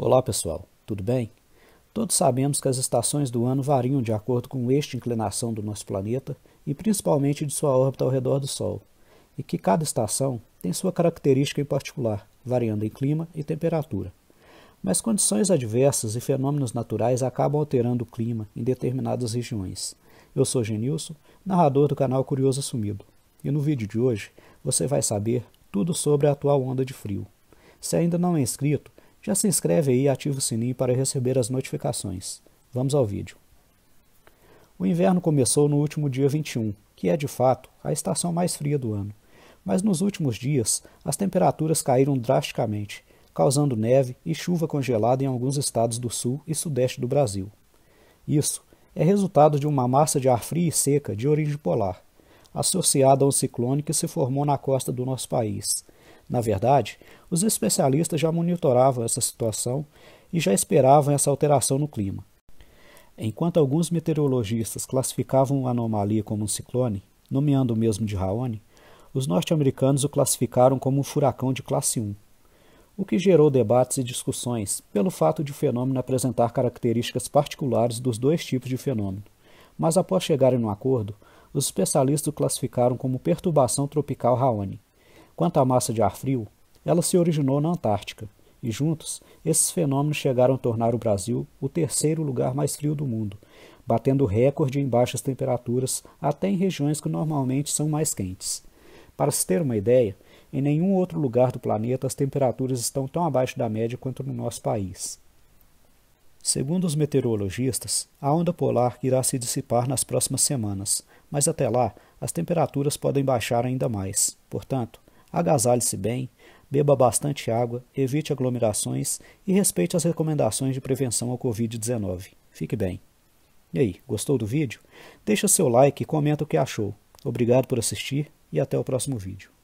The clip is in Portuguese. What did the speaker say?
Olá, pessoal. Tudo bem? Todos sabemos que as estações do ano variam de acordo com o eixo de inclinação do nosso planeta e principalmente de sua órbita ao redor do Sol, e que cada estação tem sua característica em particular, variando em clima e temperatura. Mas condições adversas e fenômenos naturais acabam alterando o clima em determinadas regiões. Eu sou Genilson, narrador do canal Curioso Assumido, e no vídeo de hoje você vai saber tudo sobre a atual onda de frio. Se ainda não é inscrito, já se inscreve aí e ativa o sininho para receber as notificações. Vamos ao vídeo. O inverno começou no último dia 21, que é de fato a estação mais fria do ano. Mas nos últimos dias, as temperaturas caíram drasticamente, causando neve e chuva congelada em alguns estados do sul e sudeste do Brasil. Isso é resultado de uma massa de ar frio e seca de origem polar, associada a um ciclone que se formou na costa do nosso país, na verdade, os especialistas já monitoravam essa situação e já esperavam essa alteração no clima. Enquanto alguns meteorologistas classificavam a anomalia como um ciclone, nomeando o mesmo de Raoni, os norte-americanos o classificaram como um furacão de classe 1, o que gerou debates e discussões pelo fato de o fenômeno apresentar características particulares dos dois tipos de fenômeno. Mas após chegarem no acordo, os especialistas o classificaram como perturbação tropical Raoni, Quanto à massa de ar frio, ela se originou na Antártica, e juntos, esses fenômenos chegaram a tornar o Brasil o terceiro lugar mais frio do mundo, batendo recorde em baixas temperaturas até em regiões que normalmente são mais quentes. Para se ter uma ideia, em nenhum outro lugar do planeta as temperaturas estão tão abaixo da média quanto no nosso país. Segundo os meteorologistas, a onda polar irá se dissipar nas próximas semanas, mas até lá as temperaturas podem baixar ainda mais. Portanto, agasalhe-se bem, beba bastante água, evite aglomerações e respeite as recomendações de prevenção ao Covid-19. Fique bem. E aí, gostou do vídeo? Deixa seu like e comenta o que achou. Obrigado por assistir e até o próximo vídeo.